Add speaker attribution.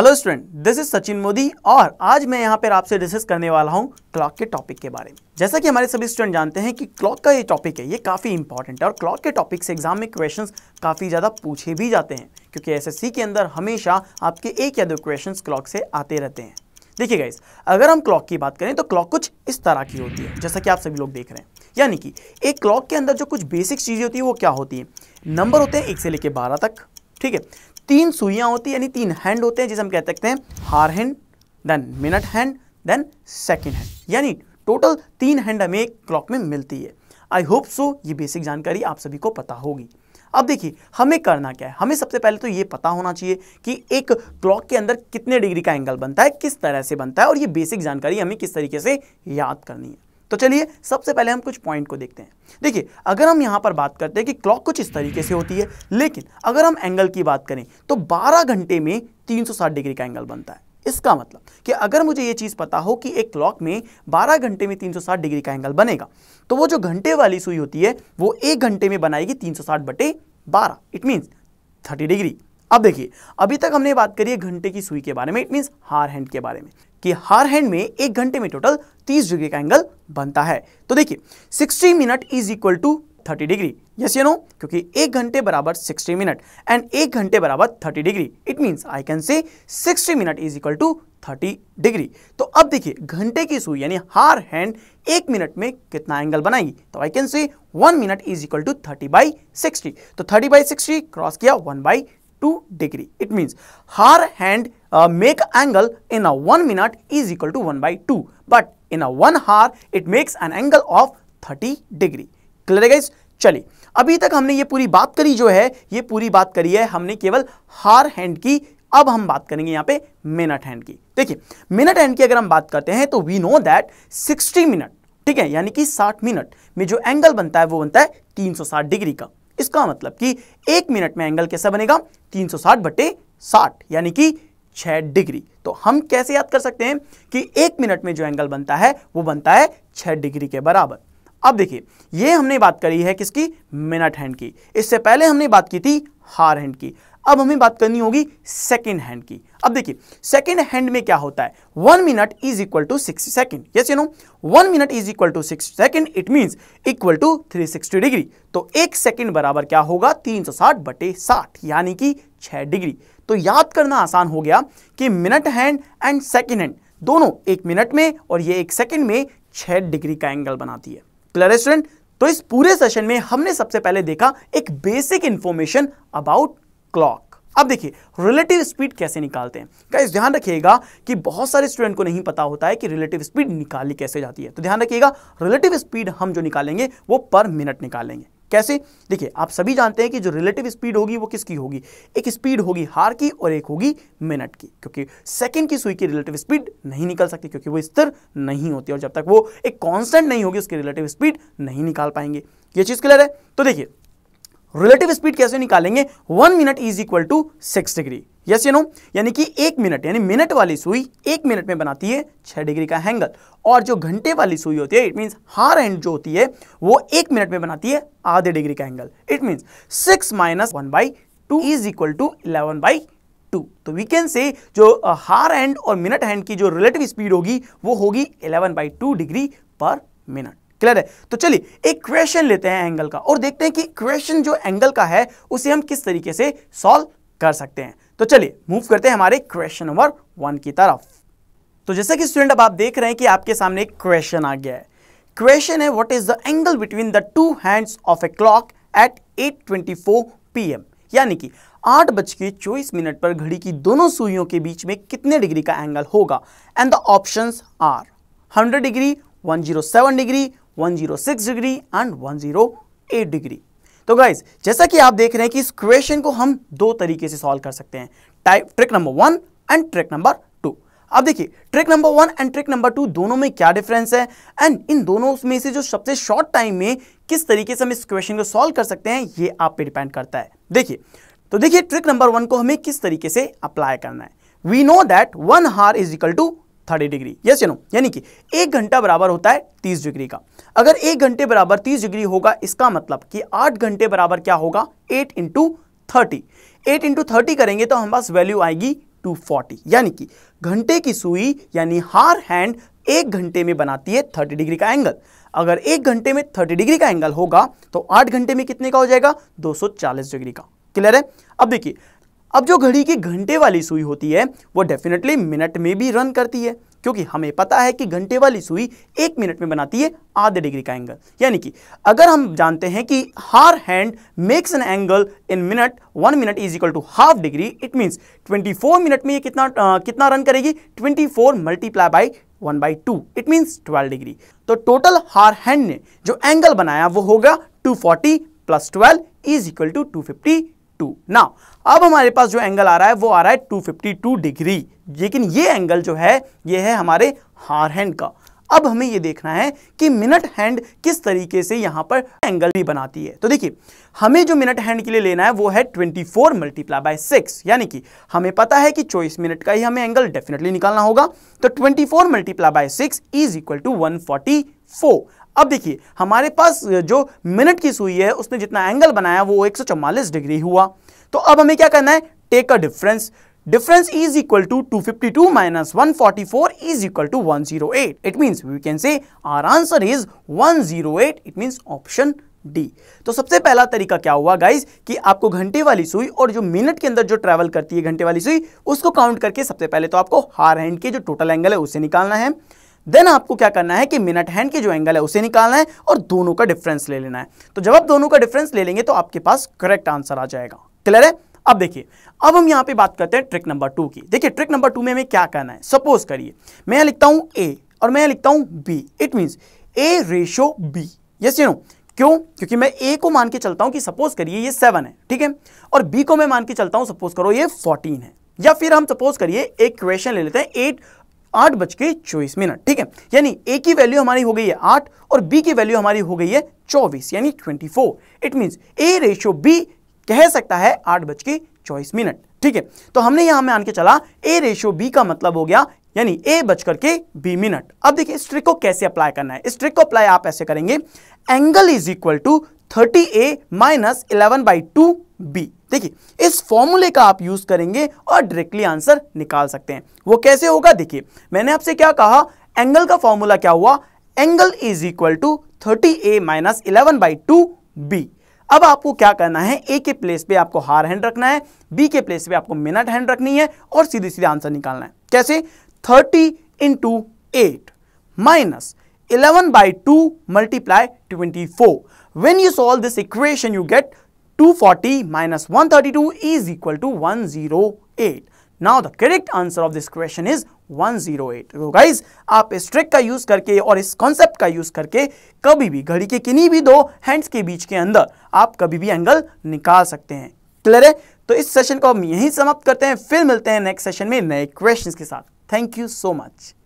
Speaker 1: hello student this is Sachin Modi और आज मैं यहाँ पर आपसे डिस्कस करने वाला हूं क्लॉक के टॉपिक के बारे में जैसा कि हमारे सभी स्टूडेंट जानते हैं कि क्लॉक का ये टॉपिक है ये काफ़ी इंपॉर्टेंट है और क्लॉक के टॉपिक से एग्जाम में क्वेश्चन काफ़ी ज़्यादा पूछे भी जाते हैं क्योंकि एसएससी के अंदर हमेशा आपके एक या दो क्वेश्चन क्लॉक से आते रहते हैं देखिए गाइज अगर हम क्लॉक की बात करें तो क्लॉक कुछ इस तरह की होती है जैसा कि आप सभी लोग देख रहे हैं यानी कि एक क्लॉक के अंदर जो कुछ बेसिक चीज़ें होती है वो क्या होती है नंबर होते हैं एक से लेकर बारह तक ठीक है तीन सुइयाँ होती है यानी तीन हैंड होते हैं जिसे हम कह सकते हैं hour hand then minute hand then second hand यानी टोटल तीन हैंड हमें एक क्लॉक में मिलती है आई होप सो ये बेसिक जानकारी आप सभी को पता होगी अब देखिए हमें करना क्या है हमें सबसे पहले तो ये पता होना चाहिए कि एक क्लॉक के अंदर कितने डिग्री का एंगल बनता है किस तरह से बनता है और ये बेसिक जानकारी हमें किस तरीके से याद करनी है तो चलिए सबसे पहले हम कुछ पॉइंट को देखते हैं देखिए अगर हम यहाँ पर बात करते हैं कि क्लॉक कुछ इस तरीके से होती है लेकिन अगर हम एंगल की बात करें तो 12 घंटे में 360 डिग्री का एंगल बनता है इसका मतलब कि अगर मुझे ये चीज़ पता हो कि एक क्लॉक में 12 घंटे में 360 डिग्री का एंगल बनेगा तो वो जो घंटे वाली सुई होती है वो एक घंटे में बनाएगी 360 बटे बारह इट मीन्स थर्टी डिग्री अब देखिए अभी तक हमने बात करी है घंटे की सुई के बारे में इट मीन्स हार हैंड के बारे में कि हार हैंड में एक घंटे में टोटल 30 डिग्री का एंगल बनता है तो देखिए 60 minute is equal to 30 degree yes you know क्योंकि एक घंटे बराबर 60 मिनट एंड एक घंटे बराबर 30 degree it means I can say 60 minute is equal to 30 degree तो अब देखिए घंटे की सुई यानी हार हैंड एक मिनट में कितना एंगल बनाएगी तो I can say one minute is equal to thirty by sixty तो थर्टी बाई सिक्सटी क्रॉस किया one by two degree it means hour hand make angle in a one minute is equal to one by two but in a one hour it makes an angle of thirty degree clear Clear चलिए अभी तक हमने ये पूरी बात करी जो है ये पूरी बात करी है हमने केवल हार हैंड की अब हम बात करेंगे यहाँ पे मिनट हैंड की देखिए मिनट हैंड की अगर हम बात करते हैं तो वी नो दैट 60 मिनट ठीक है यानी कि 60 मिनट में जो एंगल बनता है वो बनता है 360 डिग्री का इसका मतलब कि एक मिनट में एंगल कैसा बनेगा 360 सौ बटे साठ यानी कि छह डिग्री तो हम कैसे याद कर सकते हैं कि एक मिनट में जो एंगल बनता है वो बनता है छह डिग्री के बराबर अब देखिए ये हमने बात करी है किसकी मिनट हैंड की इससे पहले हमने बात की थी हार हैंड की अब हमें बात करनी होगी सेकेंड हैंड की अब देखिए सेकेंड हैंड में क्या होता है one minute is equal to six second yes you know one minute is equal to six second it means equal to three sixty degree तो एक सेकेंड बराबर क्या होगा तीन सौ साठ बटे साठ यानी कि छह डिग्री तो याद करना आसान हो गया कि minute hand and second hand दोनों एक मिनट में और ये एक सेकेंड में छह डिग्री का एंगल बनाती है क्लियर स्टूडेंट तो इस पूरे सेशन में हमने सबसे पहले देखा एक बेसिक इंफॉर्मेशन अबाउट क्लॉक अब देखिए रिलेटिव स्पीड कैसे निकालते हैं ध्यान रखिएगा कि बहुत सारे स्टूडेंट को नहीं पता होता है कि रिलेटिव स्पीड निकाली कैसे जाती है तो ध्यान रखिएगा रिलेटिव स्पीड हम जो निकालेंगे वो पर मिनट निकालेंगे कैसे देखिए आप सभी जानते हैं कि जो रिलेटिव स्पीड होगी वो किसकी होगी एक स्पीड होगी हार की और एक होगी मिनट की क्योंकि सेकंड की सुई की रिलेटिव स्पीड नहीं निकल सकती क्योंकि वो स्थिर नहीं होती और जब तक वो एक कांस्टेंट नहीं होगी उसकी रिलेटिव स्पीड नहीं निकाल पाएंगे ये चीज़ क्लियर है तो देखिए रिलेटिव स्पीड कैसे निकालेंगे one minute is equal to six degree yes you know यानी कि एक मिनट यानी मिनट वाली सुई एक मिनट में बनाती है छह डिग्री का एंगल और जो घंटे वाली सुई होती है इट मीन हार एंड जो होती है वो एक मिनट में बनाती है आधे डिग्री का angle it mean six minus one by two is equal to eleven by two तो वी कैन से जो uh, हार एंड और मिनट हैंड की जो रिलेटिव स्पीड होगी वो होगी eleven by two degree per minute clear है तो चलिए एक क्वेश्चन लेते हैं एंगल का और देखते हैं कि क्वेश्चन जो एंगल का है उसे हम किस तरीके से सॉल्व कर सकते हैं तो चलिए मूव करते हैं हमारे क्वेश्चन नंबर वन की तरफ तो जैसे कि स्टूडेंट अब आप देख रहे हैं कि आपके सामने एक क्वेश्चन आ गया है क्वेश्चन है what is the angle between the two hands of a clock at 8:24 PM यानी कि आठ बज के चौबीस मिनट पर घड़ी की दोनों सुइयों के बीच में कितने डिग्री का एंगल होगा and the option are hundred degree one degree one degree and one degree तो गाइज जैसा कि आप देख रहे हैं कि इस क्वेश्चन को हम दो तरीके से सॉल्व कर सकते हैं type trick number one and trick number two अब देखिए trick number one and trick number two दोनों में क्या डिफरेंस है एंड इन दोनों में से जो सबसे शॉर्ट टाइम में किस तरीके से हम इस क्वेश्चन को सॉल्व कर सकते हैं ये आप पे डिपेंड करता है देखिए तो देखिए ट्रिक नंबर वन को हमें किस तरीके से अप्लाई करना है we know that one hour is equal to thirty degree yes you know यानी कि एक घंटा बराबर होता है तीस डिग्री का अगर एक घंटे बराबर तीस डिग्री होगा इसका मतलब कि आठ घंटे बराबर क्या होगा eight into thirty eight into thirty करेंगे तो हमारे पास वैल्यू आएगी टू फोर्टी यानी कि घंटे की सुई यानी हार हैंड एक घंटे में बनाती है थर्टी डिग्री का एंगल अगर एक घंटे में थर्टी डिग्री का एंगल होगा तो आठ घंटे में कितने का हो जाएगा दो डिग्री का क्लियर है अब देखिए अब जो घड़ी की घंटे वाली सुई होती है वो डेफिनेटली मिनट में भी रन करती है क्योंकि हमें पता है कि घंटे वाली सुई एक मिनट में बनाती है आधे डिग्री का एंगल यानी कि अगर हम जानते हैं कि hour hand makes an angle in minute one minute is equal to half degree it means 24 minute में ये कितना आ, कितना रन करेगी 24 four multiply by one by two it means twelve degree तो टोटल हार हैंड ने जो angle बनाया वो होगा two forty plus twelve is equal to two fifty two ना अब हमारे पास जो एंगल आ रहा है वो आ रहा है 252 डिग्री लेकिन ये एंगल जो है ये है हमारे हार हैंड का अब हमें ये देखना है कि मिनट हैंड किस तरीके से यहां पर एंगल भी बनाती है तो देखिए हमें जो मिनट हैंड के लिए लेना है वो है 24 फोर मल्टीप्लाई बाय सिक्स यानी कि हमें पता है कि चौबीस मिनट का ही हमें एंगल डेफिनेटली निकालना होगा तो 24 four multiply by six is equal to one अब देखिए हमारे पास जो मिनट की सुई है उसने जितना एंगल बनाया वो एक डिग्री हुआ तो अब हमें क्या करना है take a difference one forty four is equal to one zero eight it means we can say our answer is one zero eight it means option D तो सबसे पहला तरीका क्या हुआ गाइज कि आपको घंटे वाली सुई और जो मिनट के अंदर जो ट्रेवल करती है घंटे वाली सुई उसको काउंट करके सबसे पहले तो आपको हार हैंड के जो टोटल एंगल है उसे निकालना है देन आपको क्या करना है कि मिनट हैंड के जो एंगल है उसे निकालना है और दोनों का डिफरेंस ले लेना है तो जब आप दोनों का डिफरेंस ले लेंगे तो आपके पास करेक्ट आंसर आ जाएगा क्लियर है अब देखिए अब हम यहां पे बात करते हैं ट्रिक नंबर टू की देखिए ट्रिक नंबर टू में हमें क्या करना है सपोज करिए मैं यहां लिखता हूं ए और मैं यहाँ लिखता हूं B it mean A ratio B yes you know क्यों क्योंकि मैं ए को मान के चलता हूं कि सपोज करिए ये सेवन है ठीक है और बी को मैं मान के चलता हूं सपोज करो ये फोर्टीन है या फिर हम सपोज करिए एक क्वेश्चन ले लेते हैं एट आठ बज के चौबीस मिनट ठीक है यानी ए की वैल्यू हमारी हो गई है आठ और बी की वैल्यू हमारी हो गई है चौबीस यानी twenty four it mean A ratio B कह सकता है आठ बज के चौबीस मिनट ठीक है तो हमने यहां में आके चला ए रेशियो बी का मतलब हो गया यानी ए बच करके बी मिनट अब देखिए इस ट्रिक को कैसे अप्लाई करना है इस ट्रिक को अप्लाई आप ऐसे करेंगे angle is equal to thirty A minus eleven by two B देखिए इस फॉर्मूले का आप यूज करेंगे और डायरेक्टली आंसर निकाल सकते हैं वो कैसे होगा देखिए मैंने आपसे क्या कहा एंगल का फॉर्मूला क्या हुआ angle is equal to thirty A minus eleven by two B अब आपको क्या करना है ए के प्लेस पे आपको हार हैंड रखना है बी के प्लेस पे आपको मिनट हैंड रखनी है और सीधे सीधे आंसर निकालना है कैसे thirty into eight minus eleven by two multiply twenty four when you solve this equation you get two forty minus one thirty two is equal to one zero eight now the correct answer of this question is 108 तो guys आप इस trick का use करके और इस concept का use करके कभी भी घड़ी के किन्हीं भी दो हैंड्स के बीच के अंदर आप कभी भी एंगल निकाल सकते हैं क्लियर है तो इस सेशन को हम यहीं समाप्त करते हैं फिर मिलते हैं नेक्स्ट सेशन में नए क्वेश्चंस के साथ थैंक यू सो मच